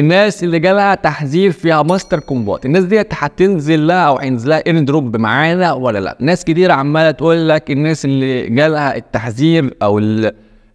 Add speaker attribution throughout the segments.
Speaker 1: الناس اللي جالها تحذير فيها ماستر كومبات الناس ديت هتنزل لها او هينزل لها ان دروب معانا ولا لا ناس كتير عماله تقول لك الناس اللي جالها التحذير او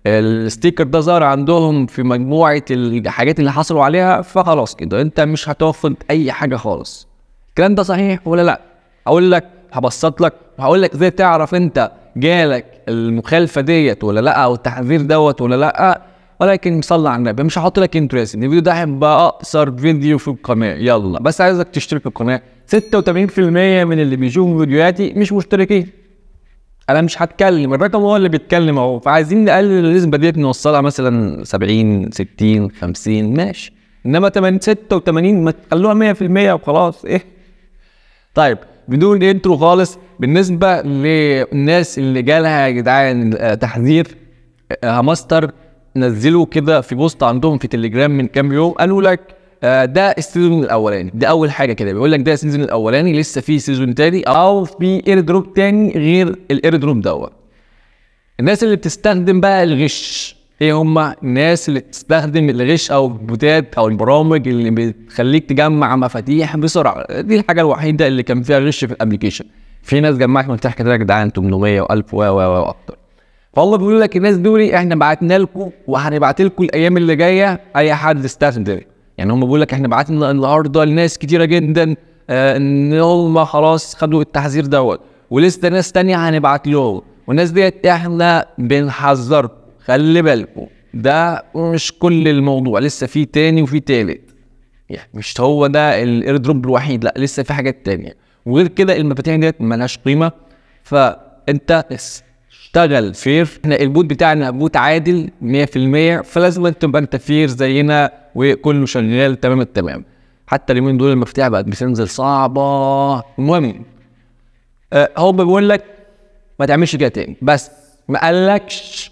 Speaker 1: الستيكر ده ظهر عندهم في مجموعه الحاجات اللي حصلوا عليها فخلاص كده انت مش هتاخد اي حاجه خالص الكلام ده صحيح ولا لا اقول لك هبسط لك هقول لك ازاي تعرف انت جالك المخالفه ديت ولا لا او التحذير دوت ولا لا ولكن صلى على النبي مش هحط لك سيدي الفيديو ده هيبقى اقصر فيديو في القناه يلا بس عايزك تشترك في القناه 86% من اللي بيشوفوا فيديوهاتي مش مشتركين انا مش هتكلم الرقم هو اللي بيتكلم اهو فعايزين نقلل النسبه ديت نوصلها مثلا 70 60 50 ماشي انما 86 ما تخلوها 100% وخلاص ايه طيب بدون انترو خالص بالنسبه للناس اللي جالها يا جدعان آه، تحذير آه، ماستر نزلوا كده في بوست عندهم في تليجرام من كام يوم قالوا لك آه، ده السيزون الاولاني ده اول حاجه كده بيقول لك ده السيزون الاولاني لسه في سيزون تاني او في اير دروب تاني غير الاير دروب دوت الناس اللي بتستخدم بقى الغش ايه هم الناس اللي بتستخدم الغش او البوتات او البرامج اللي بتخليك تجمع مفاتيح بسرعه دي الحاجه الوحيده اللي كان فيها غش في الابلكيشن في ناس جمعت مفاتيح كده يا جدعان 800 و1000 و و واكتر فالله بيقول لك الناس دول احنا بعتنا لكم وهنبعت لكم الايام اللي جايه اي حد استثمر يعني هم بيقول لك احنا بعتنا النهارده لناس كتيره جدا آه، ان هم خلاص خدوا التحذير دوت ولسه ناس تانية هنبعت لهم والناس ديت احنا بنحذركم خلي بالكم ده مش كل الموضوع لسه في تاني وفي تالت يعني مش هو ده الاير دروب الوحيد لا لسه في حاجات تانية وغير كده المفاتيح ديت ملهاش قيمه فانت تشتغل فير احنا البوت بتاعنا بوت عادل 100% فلازم تبقى انت فير زينا وكله شغال تمام التمام حتى اليومين دول المفتاح بقت بتنزل صعبه المهم أه هو بيقول لك ما تعملش كده تاني بس ما قالكش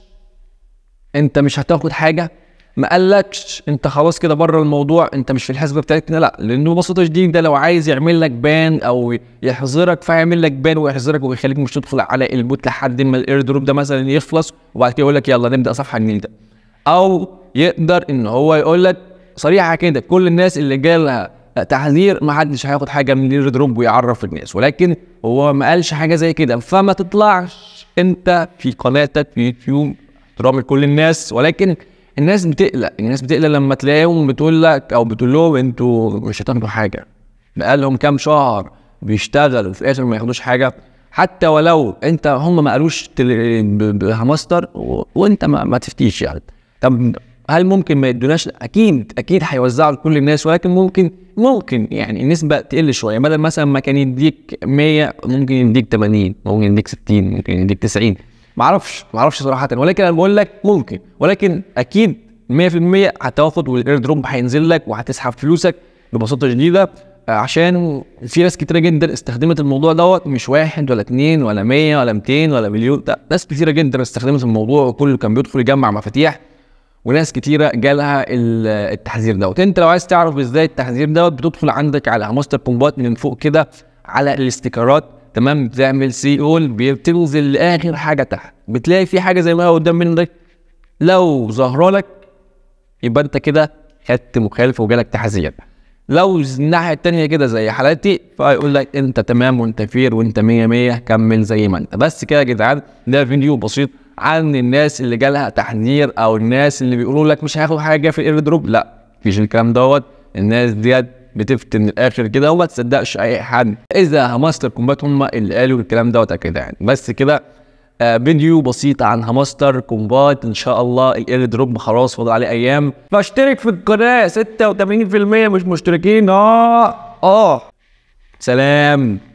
Speaker 1: انت مش هتاخد حاجه ما قالكش انت خلاص كده بره الموضوع انت مش في الحسبه بتاعتنا لا لانه ببساطه شديده ده لو عايز يعمل لك بان او يحظرك فيعمل لك بان ويحظرك ويخليك مش تدخل على البوت لحد ما الاير دروب ده مثلا يخلص وبعد كده يقول لك يلا نبدا صفحه جديده او يقدر ان هو يقول لك صريحه كده كل الناس اللي جالها تحذير ما حدش هياخد حاجه من الاير دروب ويعرف الناس ولكن هو ما قالش حاجه زي كده فما تطلعش انت في قناتك في يوتيوب احترامي لكل الناس ولكن الناس بتقلق يعني الناس بتقلق لما تلاقيهم بتقول لك او بتقول لهم انتوا مش هتاخدوا حاجه بقالهم كام شهر بيشتغلوا في الاخر ما ياخدوش حاجه حتى ولو انت هم ما قالوش ماستر وانت ما, ما تفتيش يعني طب هل ممكن ما يدوناش اكيد اكيد هيوزعوا لكل الناس ولكن ممكن ممكن يعني النسبه تقل شويه بدل مثلا ما كان يديك 100 ممكن يديك 80 ممكن يديك 60 ممكن يديك 90 معرفش معرفش صراحه ولكن انا بقول لك ممكن ولكن اكيد 100% هتاخد والاير دروب هينزل لك وهتسحب فلوسك ببساطه شديده آه، عشان في ناس كتيره جدا استخدمت الموضوع دوت مش واحد ولا اتنين ولا 100 ولا 200 ولا مليون لا ناس كتيره جدا استخدمت الموضوع وكله كان بيدخل يجمع مفاتيح وناس كتيره جالها التحذير دوت انت لو عايز تعرف ازاي التحذير دوت بتدخل عندك على ماستر بومبات من فوق كده على الاستيكرات تمام بتعمل سي اول بتنزل لاخر حاجه تحت بتلاقي في حاجه زي ما هو قدام منك لو ظاهره لك يبقى انت كده خدت مخالفه وجالك تحذير لو الناحيه الثانيه كده زي حالتي فيقول لك انت تمام وانت فير وانت 100 100 كمل زي ما انت بس كده يا جدعان ده فيديو بسيط عن الناس اللي جالها تحذير او الناس اللي بيقولوا لك مش هاخد حاجه في الاير دروب لا مفيش الكلام دوت الناس ديت بتفت من الاخر كده وما تصدقش اي حد اذا هماستر كومبات هم اللي قالوا الكلام دوت كده يعني بس كده آه فيديو بسيط عن هماستر كومبات ان شاء الله الاير دروب خلاص فاضل عليه ايام فاشترك في القناه 86% مش مشتركين اه اه سلام